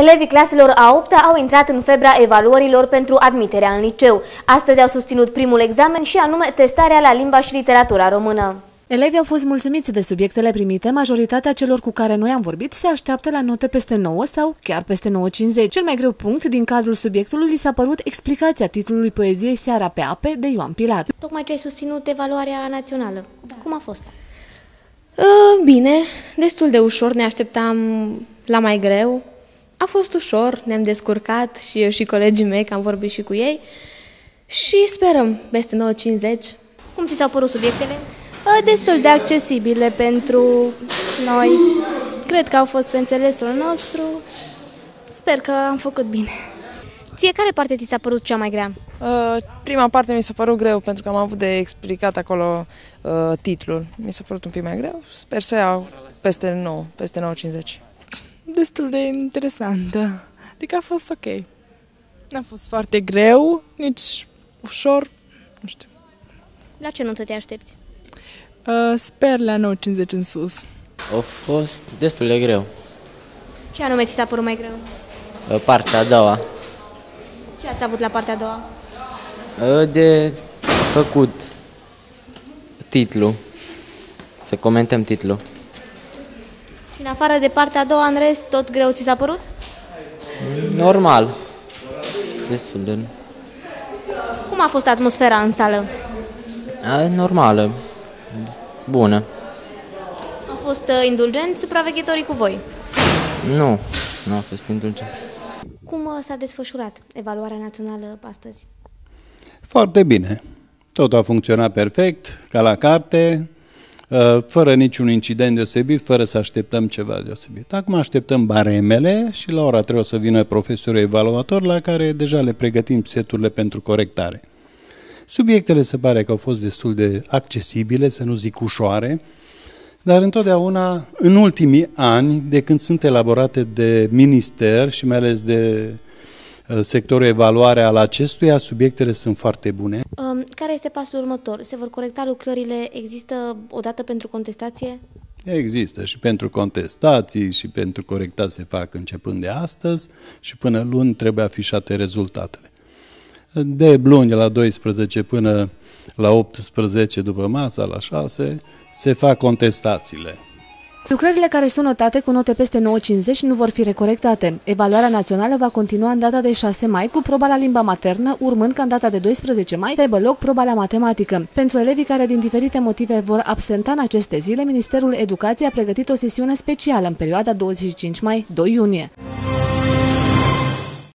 Elevii claselor a 8 -a au intrat în febra evaluărilor pentru admiterea în liceu. Astăzi au susținut primul examen și anume testarea la limba și literatura română. Elevii au fost mulțumiți de subiectele primite, majoritatea celor cu care noi am vorbit se așteaptă la note peste 9 sau chiar peste 9,50. Cel mai greu punct din cadrul subiectului li s-a părut explicația titlului poeziei Seara pe ape de Ioan Pilat. Tocmai ce ai susținut evaluarea națională, da. cum a fost? Ă, bine, destul de ușor, ne așteptam la mai greu, a fost ușor, ne-am descurcat și eu și colegii mei, că am vorbit și cu ei și sperăm peste 9.50. Cum ți s-au părut subiectele? Ă, destul de accesibile pentru noi. Cred că au fost pe înțelesul nostru. Sper că am făcut bine. Ție care parte ți s-a părut cea mai grea? Uh, prima parte mi s-a părut greu pentru că am avut de explicat acolo uh, titlul. Mi s-a părut un pic mai greu. Sper să iau peste 9, peste 9.50 destul de interesantă. Adică a fost ok. N-a fost foarte greu, nici ușor, nu știu. La ce nu te aștepți? Uh, sper la 9.50 în sus. A fost destul de greu. Ce anume ți s-a părut mai greu? Uh, partea a doua. Ce ați avut la partea a doua? Uh, de făcut titlu. Să comentăm titlul. În afară de partea a doua, în rest, tot greu ți s-a părut? Normal. Destul de... Cum a fost atmosfera în sală? A, normală. Bună. Au fost uh, indulgenți supraveghetorii cu voi? Nu, nu au fost indulgenți. Cum uh, s-a desfășurat evaluarea națională astăzi? Foarte bine. Tot a funcționat perfect, ca la carte, Uh, fără niciun incident deosebit, fără să așteptăm ceva deosebit. Acum așteptăm baremele și la ora trebuie să vină profesorul evaluator la care deja le pregătim seturile pentru corectare. Subiectele se pare că au fost destul de accesibile, să nu zic ușoare, dar întotdeauna, în ultimii ani, de când sunt elaborate de minister și mai ales de Uh, sectorul evaluare al acestuia, subiectele sunt foarte bune. Um, care este pasul următor? Se vor corecta lucrările? Există o dată pentru contestație? Există și pentru contestații și pentru corectat se fac începând de astăzi și până luni trebuie afișate rezultatele. De luni la 12 până la 18 după masa, la 6, se fac contestațiile. Lucrările care sunt notate cu note peste 9,50 nu vor fi recorectate. Evaluarea națională va continua în data de 6 mai cu proba la limba maternă, urmând ca în data de 12 mai trebuie loc proba la matematică. Pentru elevii care din diferite motive vor absenta în aceste zile, Ministerul Educației a pregătit o sesiune specială în perioada 25 mai-2 iunie.